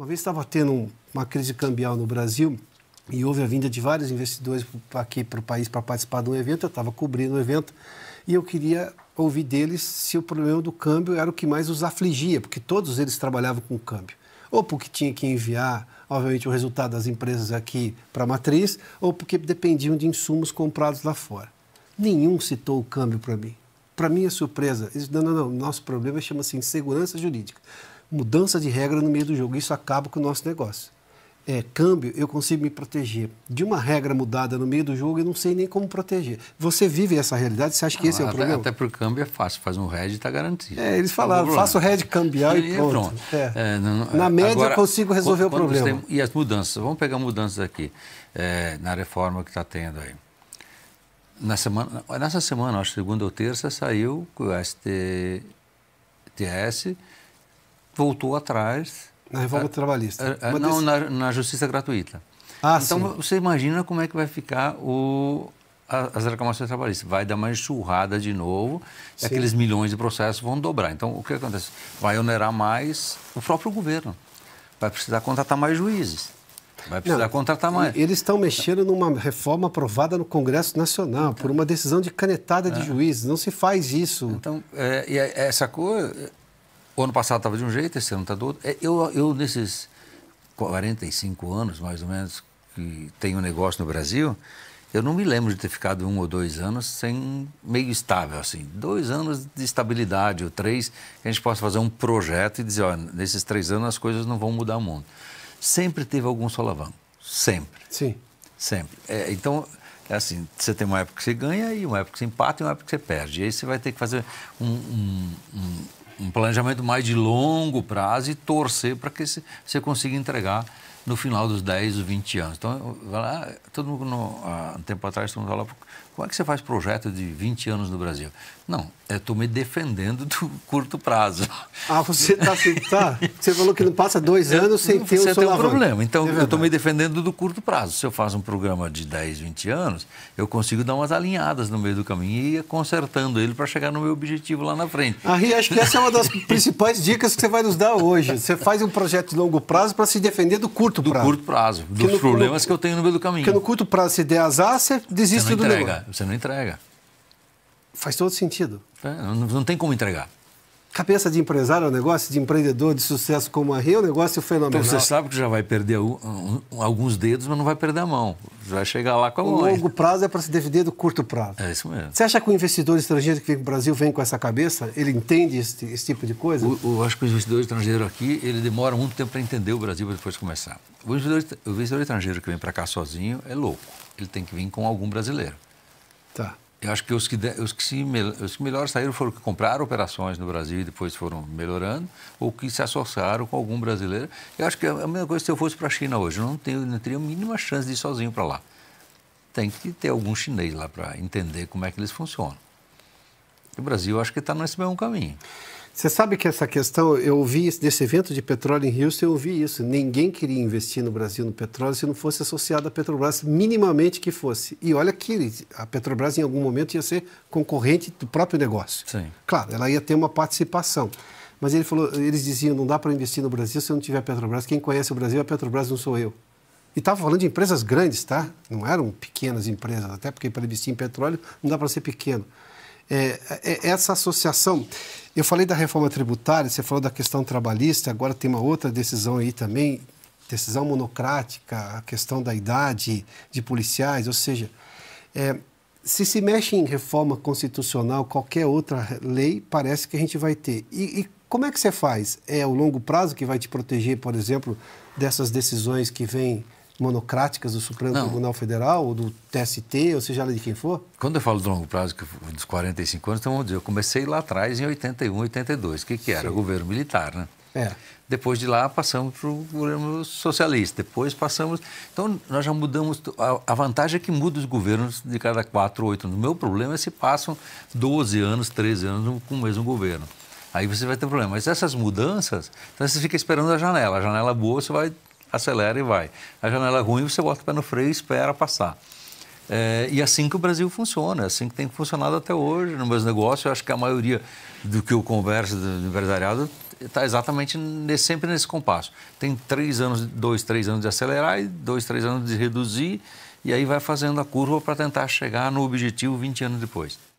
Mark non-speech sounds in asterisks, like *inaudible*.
Uma vez estava tendo uma crise cambial no Brasil e houve a vinda de vários investidores aqui para o país para participar de um evento. Eu estava cobrindo o evento e eu queria ouvir deles se o problema do câmbio era o que mais os afligia, porque todos eles trabalhavam com câmbio. Ou porque tinha que enviar, obviamente, o resultado das empresas aqui para a matriz, ou porque dependiam de insumos comprados lá fora. Nenhum citou o câmbio para mim. Para minha surpresa, eles, não, não, não, nosso problema chama-se insegurança jurídica mudança de regra no meio do jogo. Isso acaba com o nosso negócio. É, câmbio, eu consigo me proteger de uma regra mudada no meio do jogo, eu não sei nem como proteger. Você vive essa realidade? Você acha que não, esse é o até, problema? Até para o câmbio é fácil, faz um red e está garantido. É, eles tá falaram, faço o red cambial e, e pronto. pronto. É. É, não, na é, média agora, eu consigo resolver o problema. Tem, e as mudanças? Vamos pegar mudanças aqui, é, na reforma que está tendo aí. Na semana, nessa semana, acho segunda ou terça, saiu o STTS voltou atrás. Na reforma a, trabalhista. A, a, não, na, na, justiça gratuita. Ah, então sim. você imagina como é que vai ficar o, as reclamações trabalhistas. Vai dar uma enxurrada de novo, e aqueles milhões de processos vão dobrar. Então o que acontece? Vai onerar mais o próprio governo. Vai precisar contratar mais juízes. Vai precisar não, contratar mais. Eles estão mexendo numa reforma aprovada no Congresso Nacional então, por uma decisão de canetada de é. juízes. Não se faz isso. Então, é, é essa coisa o ano passado estava de um jeito, esse ano está do outro. É, eu, eu, nesses 45 anos, mais ou menos, que tenho um negócio no Brasil, eu não me lembro de ter ficado um ou dois anos sem meio estável, assim. Dois anos de estabilidade, ou três, que a gente possa fazer um projeto e dizer, ó, nesses três anos as coisas não vão mudar muito. Sempre teve algum solavanco. Sempre. Sim. Sempre. É, então, é assim, você tem uma época que você ganha e uma época que você empata e uma época que você perde. E aí você vai ter que fazer um, um, um um planejamento mais de longo prazo e torcer para que você consiga entregar no final dos 10, 20 anos. Então, lá, todo mundo, no, há um tempo atrás, todo mundo falava, como é que você faz projeto de 20 anos no Brasil? Não, eu é, estou me defendendo do *laughs* curto prazo. Ah, você está assim, tá. Você falou que não passa dois eu, anos sem ter o seu tem um problema. Então, é eu estou me defendendo do curto prazo. Se eu faço um programa de 10, 20 anos, eu consigo dar umas alinhadas no meio do caminho e ir consertando ele para chegar no meu objetivo lá na frente. Aí, ah, acho que essa é uma das principais dicas que você vai nos dar hoje. Você faz um projeto de longo prazo para se defender do curto curto do prazo. Do curto prazo, dos problemas que eu tenho no meio do caminho. Porque no curto prazo, se der azar, você desiste você do entrega, negócio. Você não entrega. Faz todo sentido. É, não, não tem como entregar. Cabeça de empresário é um negócio, de empreendedor de sucesso como a Rio é um negócio fenomenal. Então você sabe que já vai perder alguns dedos, mas não vai perder a mão. Vai chegar lá com a mão. O longo prazo é para se defender do curto prazo. É isso mesmo. Você acha que o investidor estrangeiro que vem para o Brasil vem com essa cabeça? Ele entende esse, esse tipo de coisa? eu acho que o investidor estrangeiro aqui, ele demora muito tempo para entender o Brasil para depois começar. O investidor, o investidor estrangeiro que vem para cá sozinho é louco. Ele tem que vir com algum brasileiro. Tá eu acho que os que, os que, se, os que melhor saíram foram que compraram operações no Brasil e depois foram melhorando, ou que se associaram com algum brasileiro. Eu acho que é a mesma coisa se eu fosse para a China hoje. Eu não, tenho, não teria a mínima chance de ir sozinho para lá. Tem que ter algum chinês lá para entender como é que eles funcionam. O Brasil, eu acho que está nesse mesmo caminho. Você sabe que essa questão, eu ouvi isso, desse evento de petróleo em Houston, eu ouvi isso. Ninguém queria investir no Brasil no petróleo se não fosse associado à Petrobras, minimamente que fosse. E olha que a Petrobras em algum momento ia ser concorrente do próprio negócio. Sim. Claro, ela ia ter uma participação. Mas ele falou, eles diziam, não dá para investir no Brasil se não tiver Petrobras. Quem conhece o Brasil é a Petrobras, não sou eu. E estava falando de empresas grandes, tá? Não eram pequenas empresas, até porque para investir em petróleo não dá para ser pequeno. É, é, essa associação. Eu falei da reforma tributária, você falou da questão trabalhista, agora tem uma outra decisão aí também, decisão monocrática, a questão da idade de policiais, ou seja, é, se se mexe em reforma constitucional, qualquer outra lei, parece que a gente vai ter. E, e como é que você faz? É o longo prazo que vai te proteger, por exemplo, dessas decisões que vêm monocráticas do Supremo Não. Tribunal Federal ou do TST, ou seja lá de quem for? Quando eu falo do longo prazo, dos 45 anos, então vamos dizer, eu comecei lá atrás em 81, 82, que, que era Sim. governo militar, né? É. Depois de lá passamos para o governo socialista, depois passamos... Então, nós já mudamos... A vantagem é que muda os governos de cada 4, 8 anos. O meu problema é se passam 12 anos, 13 anos com o mesmo governo. Aí você vai ter problema. Mas essas mudanças, então você fica esperando a janela. A janela boa, você vai acelera e vai. A janela é ruim, você bota o pé no freio e espera passar. É, e assim que o Brasil funciona, assim que tem funcionado até hoje no meu negócio Eu acho que a maioria do que eu converso do empresariado está exatamente nesse, sempre nesse compasso. Tem três anos, dois, três anos de acelerar e dois, três anos de reduzir, e aí vai fazendo a curva para tentar chegar no objetivo 20 anos depois.